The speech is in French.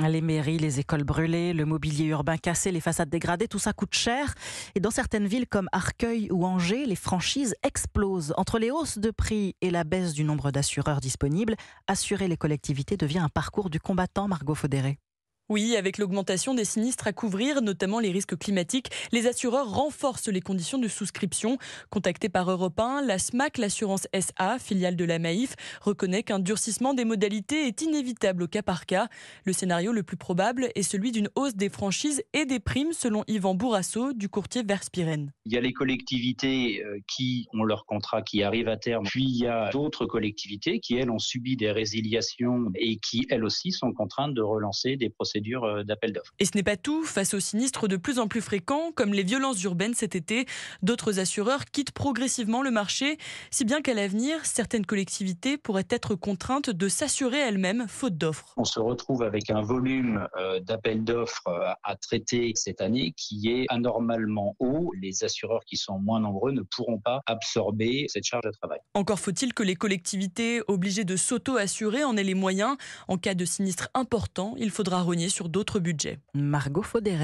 Hein, les mairies, les écoles brûlées, le mobilier urbain cassé, les façades dégradées, tout ça coûte cher. Et dans certaines villes comme Arcueil ou Angers, les franchises explosent. Entre les hausses de prix et la baisse du nombre d'assureurs disponibles, assurer les collectivités devient un parcours du combattant, Margot Faudéré. Oui, avec l'augmentation des sinistres à couvrir, notamment les risques climatiques, les assureurs renforcent les conditions de souscription. Contacté par Europe 1, la SMAC, l'assurance SA, filiale de la Maif, reconnaît qu'un durcissement des modalités est inévitable au cas par cas. Le scénario le plus probable est celui d'une hausse des franchises et des primes, selon Yvan Bourasseau du courtier Verspiren. Il y a les collectivités euh, qui ont leur contrat qui arrive à terme, puis il y a d'autres collectivités qui, elles, ont subi des résiliations et qui, elles aussi, sont contraintes de relancer des procédures procédure euh, d'appel d'offres. Et ce n'est pas tout. Face aux sinistres de plus en plus fréquents, comme les violences urbaines cet été, d'autres assureurs quittent progressivement le marché, si bien qu'à l'avenir, certaines collectivités pourraient être contraintes de s'assurer elles-mêmes faute d'offres. On se retrouve avec un volume euh, d'appels d'offres euh, à traiter cette année qui est anormalement haut. Les assureurs qui sont moins nombreux ne pourront pas absorber cette charge de travail. Encore faut-il que les collectivités obligées de s'auto-assurer en aient les moyens. En cas de sinistre important, il faudra renier sur d'autres budgets. Margot Faudéret.